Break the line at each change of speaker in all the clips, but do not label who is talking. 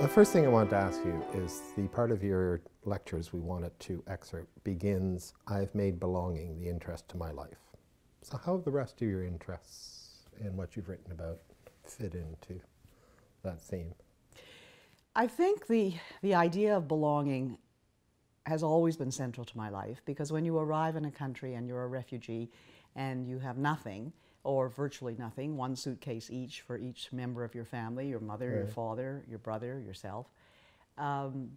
The first thing I want to ask you is the part of your lectures we wanted to excerpt begins, I've made belonging the interest to my life. So how have the rest of your interests and what you've written about fit into that theme? I think the, the idea of belonging has always been central to my life because when you arrive in a country and you're a refugee and you have nothing, or virtually nothing, one suitcase each for each member of your family your mother, right. your father, your brother, yourself. Um,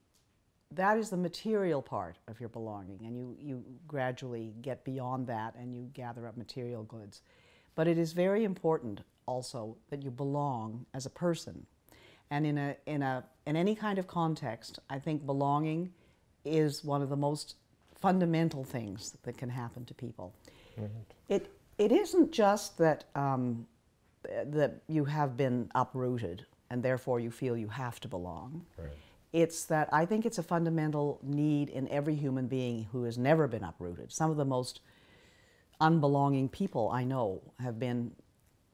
that is the material part of your belonging, and you, you gradually get beyond that and you gather up material goods. But it is very important also that you belong as a person. And in, a, in, a, in any kind of context, I think belonging is one of the most fundamental things that can happen to people. Right. It, it isn't just that um, that you have been uprooted and therefore you feel you have to belong. Right. It's that I think it's a fundamental need in every human being who has never been uprooted. Some of the most unbelonging people I know have been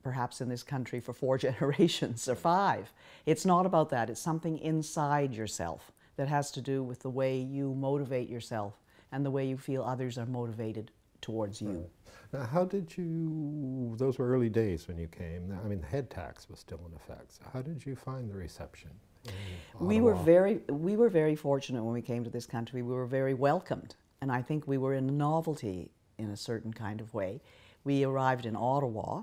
perhaps in this country for four generations or five. It's not about that. It's something inside yourself that has to do with the way you motivate yourself and the way you feel others are motivated towards you. Right. Now, how did you, those were early days when you came, I mean, the head tax was still in effect. So how did you find the reception? We were very, we were very fortunate when we came to this country. We were very welcomed, and I think we were in a novelty in a certain kind of way. We arrived in Ottawa.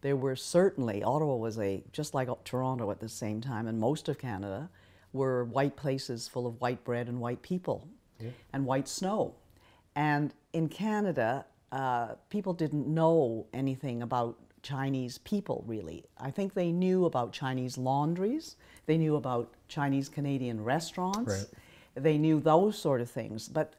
There were certainly Ottawa was a just like Toronto at the same time, and most of Canada were white places full of white bread and white people, yeah. and white snow. And in Canada, uh, people didn't know anything about Chinese people, really. I think they knew about Chinese laundries, they knew about Chinese Canadian restaurants, right. they knew those sort of things. But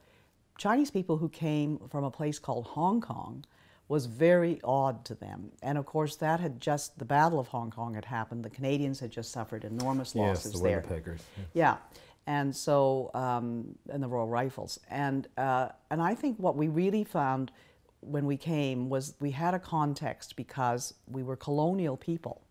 Chinese people who came from a place called Hong Kong was very odd to them. And of course, that had just, the Battle of Hong Kong had happened. The Canadians had just suffered enormous losses yes, the there. Yeah. yeah and so um, and the Royal Rifles. And uh, and I think what we really found when we came was we had a context because we were colonial people.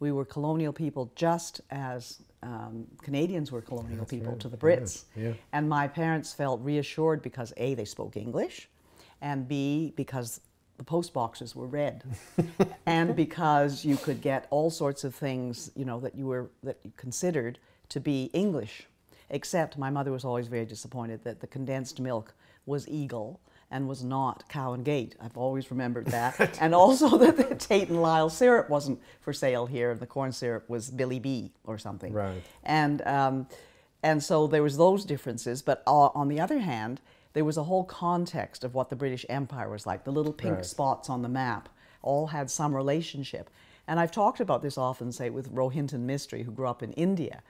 We were colonial people just as um, Canadians were colonial people right. to the Brits. Yeah. Yeah. And my parents felt reassured because A, they spoke English, and B, because the post boxes were red, and because you could get all sorts of things, you know, that you were that you considered to be English except my mother was always very disappointed that the condensed milk was Eagle and was not Cow and Gate. I've always remembered that. and also that the Tate and Lyle syrup wasn't for sale here, and the corn syrup was Billy B or something. Right. And um, and so there was those differences. But uh, on the other hand, there was a whole context of what the British Empire was like. The little pink right. spots on the map all had some relationship. And I've talked about this often, say, with Rohinton Mystery, who grew up in India.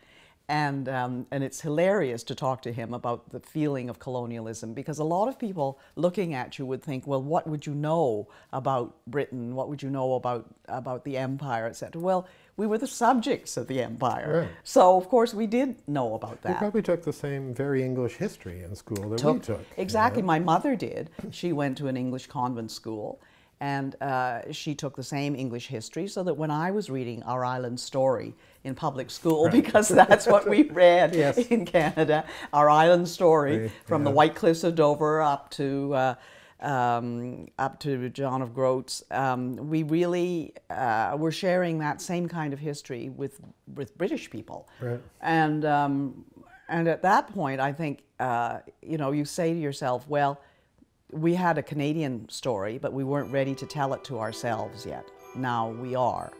And, um, and it's hilarious to talk to him about the feeling of colonialism because a lot of people looking at you would think, well, what would you know about Britain? What would you know about, about the empire, etc.? Well, we were the subjects of the empire. Right. So, of course, we did know about that. We probably took the same very English history in school that took, we took. Exactly. You know? My mother did. She went to an English convent school and uh, she took the same English history so that when I was reading Our Island Story in public school, right. because that's what we read yes. in Canada, Our Island Story right. from yeah. the White Cliffs of Dover up to. Uh, um, up to John of Groats, um, we really uh, were sharing that same kind of history with with British people, right. and um, and at that point, I think uh, you know you say to yourself, well, we had a Canadian story, but we weren't ready to tell it to ourselves yet. Now we are.